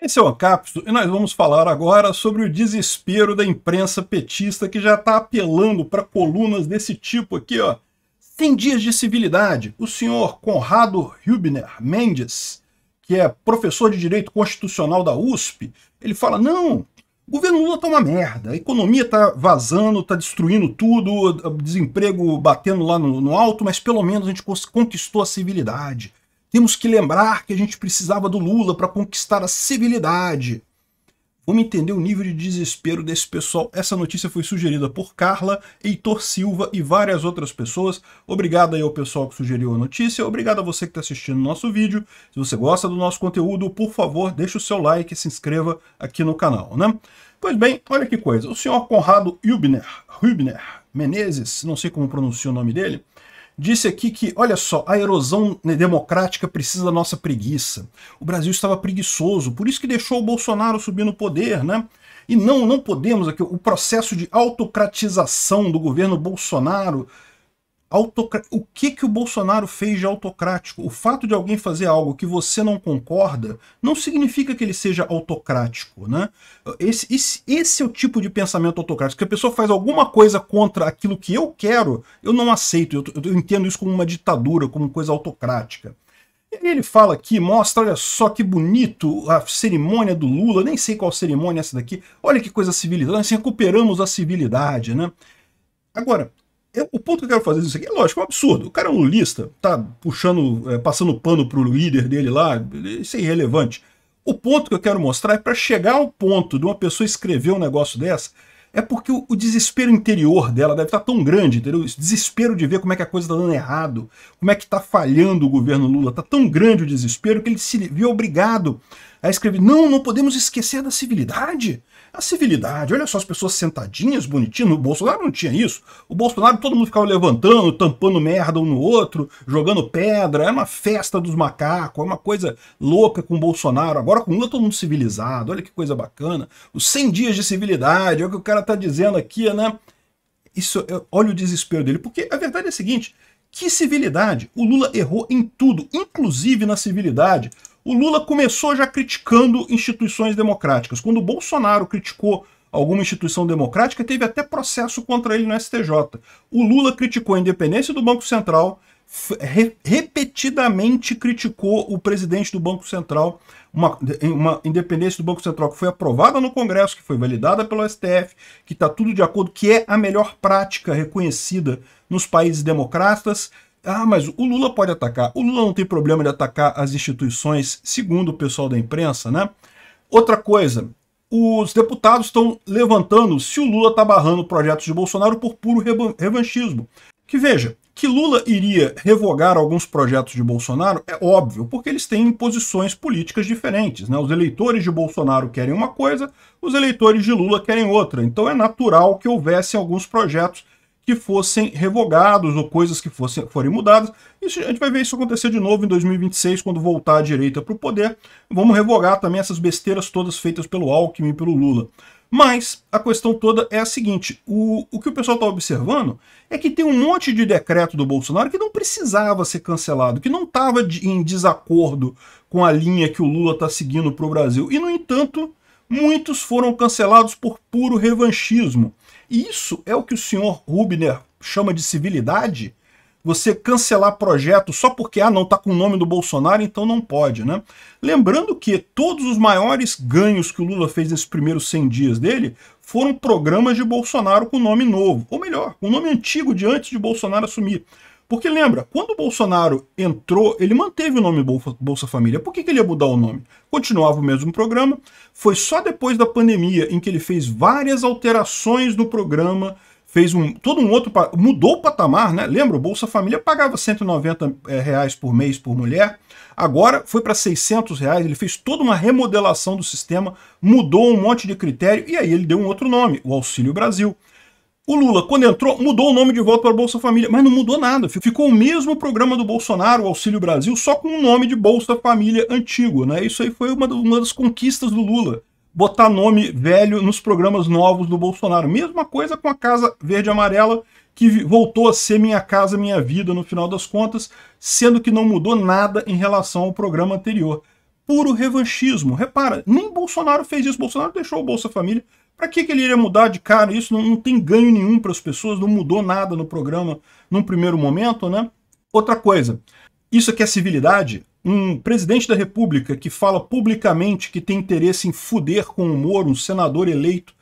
Esse é o Ancapso e nós vamos falar agora sobre o desespero da imprensa petista que já está apelando para colunas desse tipo aqui, ó. dias de civilidade. O senhor Conrado Hübner Mendes, que é professor de Direito Constitucional da USP, ele fala, não, o governo Lula tá uma merda, a economia tá vazando, tá destruindo tudo, desemprego batendo lá no, no alto, mas pelo menos a gente conquistou a civilidade. Temos que lembrar que a gente precisava do Lula para conquistar a civilidade. Vamos entender o nível de desespero desse pessoal. Essa notícia foi sugerida por Carla, Heitor Silva e várias outras pessoas. Obrigado aí ao pessoal que sugeriu a notícia. Obrigado a você que está assistindo o nosso vídeo. Se você gosta do nosso conteúdo, por favor, deixe o seu like e se inscreva aqui no canal, né? Pois bem, olha que coisa. O senhor Conrado Hübner, Hübner Menezes, não sei como pronuncia o nome dele, disse aqui que, olha só, a erosão né, democrática precisa da nossa preguiça. O Brasil estava preguiçoso, por isso que deixou o Bolsonaro subir no poder, né? E não, não podemos aqui, o processo de autocratização do governo Bolsonaro o que, que o Bolsonaro fez de autocrático? O fato de alguém fazer algo que você não concorda não significa que ele seja autocrático. Né? Esse, esse, esse é o tipo de pensamento autocrático. Que a pessoa faz alguma coisa contra aquilo que eu quero, eu não aceito. Eu, eu entendo isso como uma ditadura, como coisa autocrática. Ele fala aqui, mostra, olha só que bonito a cerimônia do Lula, nem sei qual cerimônia é essa daqui. Olha que coisa civilizada, nós recuperamos a civilidade, né? Agora, eu, o ponto que eu quero fazer isso aqui é lógico, é um absurdo. O cara é um lulista, tá puxando, é, passando pano pro líder dele lá, isso é irrelevante. O ponto que eu quero mostrar é para chegar ao ponto de uma pessoa escrever um negócio dessa, é porque o, o desespero interior dela deve estar tá tão grande, entendeu? Esse desespero de ver como é que a coisa tá dando errado, como é que tá falhando o governo Lula, tá tão grande o desespero que ele se viu obrigado a escrever: não, não podemos esquecer da civilidade. A civilidade, olha só as pessoas sentadinhas, bonitinhas. O Bolsonaro não tinha isso. O Bolsonaro todo mundo ficava levantando, tampando merda um no outro, jogando pedra. Era uma festa dos macacos, é uma coisa louca com o Bolsonaro. Agora com o Lula todo mundo civilizado, olha que coisa bacana. Os 100 dias de civilidade, olha o que o cara tá dizendo aqui, né? Isso, olha o desespero dele, porque a verdade é a seguinte, que civilidade! O Lula errou em tudo, inclusive na civilidade. O Lula começou já criticando instituições democráticas. Quando o Bolsonaro criticou alguma instituição democrática, teve até processo contra ele no STJ. O Lula criticou a independência do Banco Central, re repetidamente criticou o presidente do Banco Central, uma, uma, independência do Banco Central que foi aprovada no Congresso, que foi validada pelo STF, que está tudo de acordo, que é a melhor prática reconhecida nos países democratas. Ah, mas o Lula pode atacar. O Lula não tem problema de atacar as instituições, segundo o pessoal da imprensa, né? Outra coisa, os deputados estão levantando se o Lula está barrando projetos de Bolsonaro por puro revanchismo. Que veja, que Lula iria revogar alguns projetos de Bolsonaro é óbvio, porque eles têm posições políticas diferentes. Né? Os eleitores de Bolsonaro querem uma coisa, os eleitores de Lula querem outra. Então é natural que houvessem alguns projetos que fossem revogados ou coisas que fossem, forem mudadas. Isso, a gente vai ver isso acontecer de novo em 2026, quando voltar a direita para o poder. Vamos revogar também essas besteiras todas feitas pelo Alckmin e pelo Lula. Mas a questão toda é a seguinte: o, o que o pessoal está observando é que tem um monte de decreto do Bolsonaro que não precisava ser cancelado, que não estava em desacordo com a linha que o Lula está seguindo para o Brasil. E, no entanto, muitos foram cancelados por puro revanchismo. Isso é o que o senhor Rubner chama de civilidade? Você cancelar projeto só porque ah, não está com o nome do Bolsonaro, então não pode, né? Lembrando que todos os maiores ganhos que o Lula fez nesses primeiros 100 dias dele foram programas de Bolsonaro com nome novo, ou melhor, com nome antigo de antes de Bolsonaro assumir. Porque lembra, quando o Bolsonaro entrou, ele manteve o nome Bolsa Família. Por que, que ele ia mudar o nome? Continuava o mesmo programa. Foi só depois da pandemia em que ele fez várias alterações no programa, fez um todo um outro mudou o patamar, né? Lembra, o Bolsa Família pagava 190 eh, reais por mês por mulher, agora foi para 600 reais. Ele fez toda uma remodelação do sistema, mudou um monte de critério e aí ele deu um outro nome, o Auxílio Brasil. O Lula, quando entrou, mudou o nome de volta para Bolsa Família, mas não mudou nada. Ficou o mesmo programa do Bolsonaro, o Auxílio Brasil, só com o nome de Bolsa Família antigo. Né? Isso aí foi uma, das conquistas do Lula. Botar nome velho nos programas novos do Bolsonaro. Mesma coisa com a Casa Verde e Amarela, que voltou a ser Minha Casa Minha Vida no final das contas, sendo que não mudou nada em relação ao programa anterior. Puro revanchismo. Repara, nem Bolsonaro fez isso. Bolsonaro deixou o Bolsa Família para que, que ele iria mudar de cara? Isso não, não tem ganho nenhum para as pessoas, não mudou nada no programa num primeiro momento, né? Outra coisa, isso aqui é civilidade? Um presidente da república que fala publicamente que tem interesse em fuder com o Moro, um senador eleito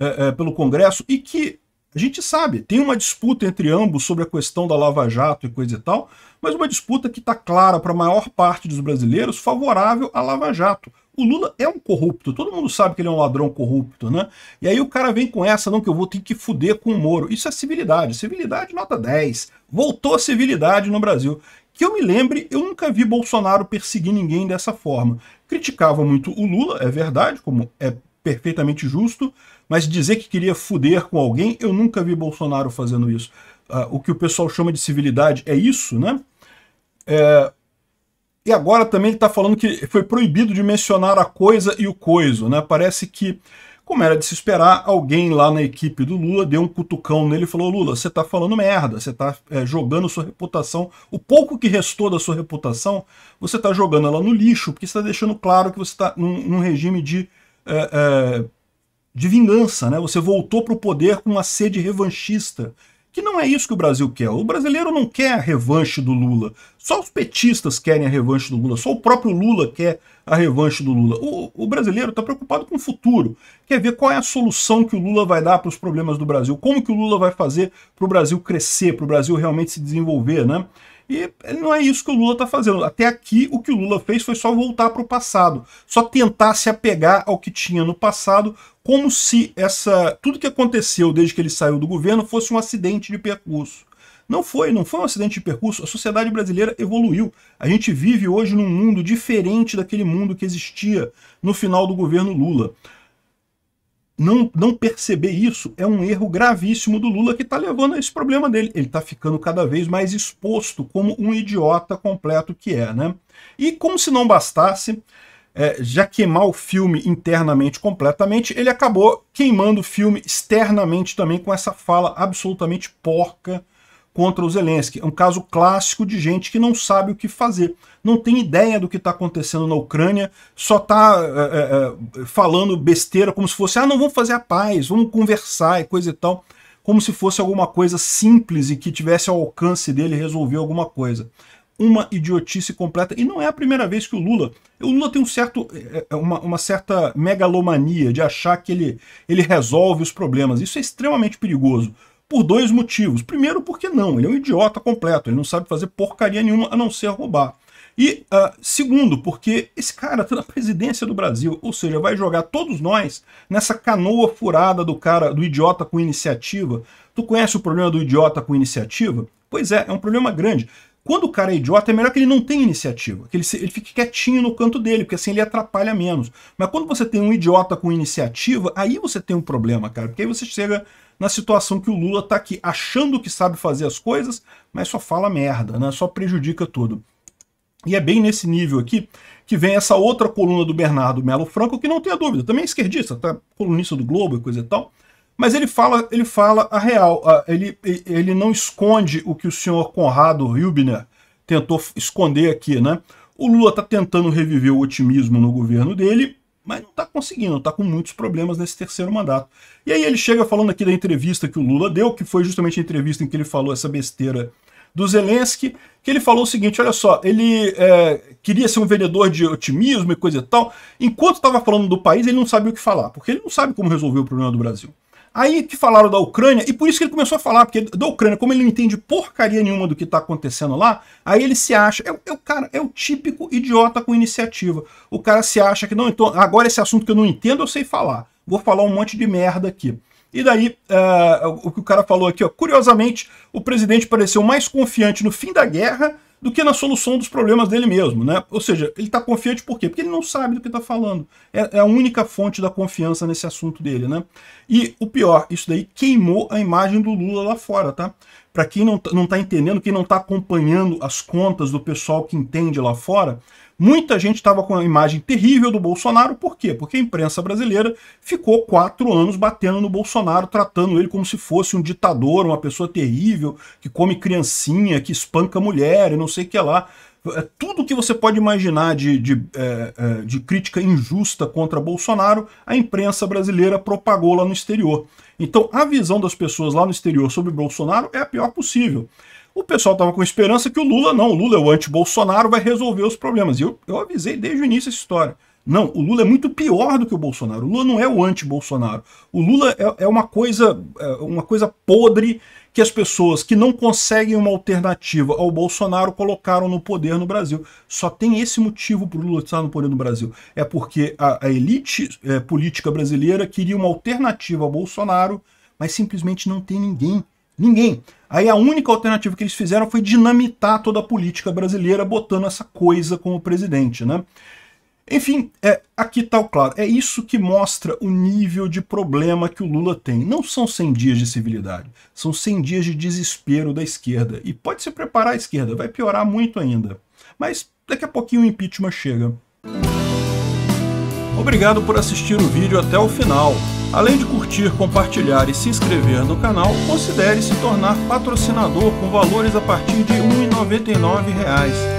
é, é, pelo Congresso, e que a gente sabe, tem uma disputa entre ambos sobre a questão da Lava Jato e coisa e tal, mas uma disputa que está clara para a maior parte dos brasileiros favorável à Lava Jato. O Lula é um corrupto, todo mundo sabe que ele é um ladrão corrupto, né? E aí o cara vem com essa, não, que eu vou ter que fuder com o Moro. Isso é civilidade, civilidade nota 10. Voltou a civilidade no Brasil. Que eu me lembre, eu nunca vi Bolsonaro perseguir ninguém dessa forma. Criticava muito o Lula, é verdade, como é perfeitamente justo, mas dizer que queria fuder com alguém, eu nunca vi Bolsonaro fazendo isso. Ah, o que o pessoal chama de civilidade é isso, né? É, e agora também ele está falando que foi proibido de mencionar a coisa e o coiso, né? Parece que, como era de se esperar, alguém lá na equipe do Lula deu um cutucão nele e falou: Lula, você está falando merda, você está é, jogando sua reputação, o pouco que restou da sua reputação, você está jogando ela no lixo, porque está deixando claro que você está num, num, regime de. É, é, de vingança, né? Você voltou para o poder com uma sede revanchista que não é isso que o Brasil quer. O brasileiro não quer a revanche do Lula. Só os petistas querem a revanche do Lula. Só o próprio Lula quer a revanche do Lula. O, o brasileiro está preocupado com o futuro. Quer ver qual é a solução que o Lula vai dar para os problemas do Brasil. Como que o Lula vai fazer para o Brasil crescer, para o Brasil realmente se desenvolver, né? E não é isso que o Lula está fazendo. Até aqui, o que o Lula fez foi só voltar para o passado, só tentar se apegar ao que tinha no passado, como se essa tudo que aconteceu desde que ele saiu do governo fosse um acidente de percurso. Não foi, não foi um acidente de percurso. A sociedade brasileira evoluiu. A gente vive hoje num mundo diferente daquele mundo que existia no final do governo Lula não, não perceber isso é um erro gravíssimo do Lula que está levando a esse problema dele. Ele está ficando cada vez mais exposto como um idiota completo que é. Né? E como se não bastasse, é, já queimar o filme internamente completamente, ele acabou queimando o filme externamente também com essa fala absolutamente porca contra o Zelensky. É um caso clássico de gente que não sabe o que fazer, não tem ideia do que está acontecendo na Ucrânia, só está é, é, falando besteira como se fosse, ah, não vamos fazer a paz, vamos conversar e coisa e tal, como se fosse alguma coisa simples e que tivesse ao alcance dele resolver alguma coisa. Uma idiotice completa. E não é a primeira vez que o Lula. O Lula tem um certo, eh, eh, uma, uma certa megalomania de achar que ele, ele resolve os problemas. Isso é extremamente perigoso por dois motivos. Primeiro, porque não, ele é um idiota completo, ele não sabe fazer porcaria nenhuma a não ser roubar. E uh, segundo, porque esse cara está na presidência do Brasil, ou seja, vai jogar todos nós nessa canoa furada do cara, do idiota com iniciativa. Tu conhece o problema do idiota com iniciativa? Pois é, é um problema grande. Quando o cara é idiota, é melhor que ele não tenha iniciativa, que ele, se, ele fique quietinho no canto dele, porque assim ele atrapalha menos. Mas quando você tem um idiota com iniciativa, aí você tem um problema, cara, porque aí você chega na situação que o Lula está aqui achando que sabe fazer as coisas, mas só fala merda, né? só prejudica tudo. E é bem nesse nível aqui que vem essa outra coluna do Bernardo Melo Franco, que não tem a dúvida, também é esquerdista, tá? colunista do Globo e coisa e tal, mas ele fala, ele fala a real, ele, ele não esconde o que o senhor Conrado Hilbner tentou esconder aqui, né? O Lula está tentando reviver o otimismo no governo dele mas não está conseguindo, está com muitos problemas nesse terceiro mandato. E aí ele chega falando aqui da entrevista que o Lula deu, que foi justamente a entrevista em que ele falou essa besteira do Zelensky, que ele falou o seguinte, olha só, ele é, queria ser um vendedor de otimismo e coisa e tal, enquanto estava falando do país ele não sabia o que falar, porque ele não sabe como resolver o problema do Brasil. Aí que falaram da Ucrânia, e por isso que ele começou a falar, porque da Ucrânia, como ele não entende porcaria nenhuma do que está acontecendo lá, aí ele se acha, é, é, o cara, é o típico idiota com iniciativa. O cara se acha que, não, então, agora esse assunto que eu não entendo, eu sei falar. Vou falar um monte de merda aqui. E daí, uh, o que o cara falou aqui, ó, curiosamente, o presidente pareceu mais confiante no fim da guerra do que na solução dos problemas dele mesmo, né? Ou seja, ele está confiante por quê? Porque ele não sabe do que está falando. É, é, a única fonte da confiança nesse assunto dele, né? E o pior, isso daí queimou a imagem do Lula lá fora, tá? Para quem não está tá entendendo, quem não está acompanhando as contas do pessoal que entende lá fora, muita gente estava com uma imagem terrível do Bolsonaro. Por quê? Porque a imprensa brasileira ficou quatro anos batendo no Bolsonaro, tratando ele como se fosse um ditador, uma pessoa terrível, que come criancinha, que espanca mulher e não sei o que lá. É tudo que você pode imaginar de, de, é, é, de crítica injusta contra Bolsonaro, a imprensa brasileira propagou lá no exterior. Então a visão das pessoas lá no exterior sobre Bolsonaro é a pior possível. O pessoal estava com esperança que o Lula não, o Lula é o anti-Bolsonaro, vai resolver os problemas. E eu, eu avisei desde o início essa história. Não, o Lula é muito pior do que o Bolsonaro. O Lula não é o anti-Bolsonaro. O Lula é, é uma coisa é uma coisa podre que as pessoas que não conseguem uma alternativa ao Bolsonaro colocaram no poder no Brasil. Só tem esse motivo para o Lula estar no poder no Brasil. É porque a, a elite é, política brasileira queria uma alternativa ao Bolsonaro, mas simplesmente não tem ninguém. Ninguém. Aí a única alternativa que eles fizeram foi dinamitar toda a política brasileira, botando essa coisa como presidente, né? Enfim, é, aqui está o claro. É isso que mostra o nível de problema que o Lula tem. Não são 100 dias de civilidade, são 100 dias de desespero da esquerda. E pode se preparar a esquerda, vai piorar muito ainda. Mas daqui a pouquinho o impeachment chega. Obrigado por assistir o vídeo até o final. Além de curtir, compartilhar e se inscrever no canal, considere se tornar patrocinador com valores a partir de R$ 1,99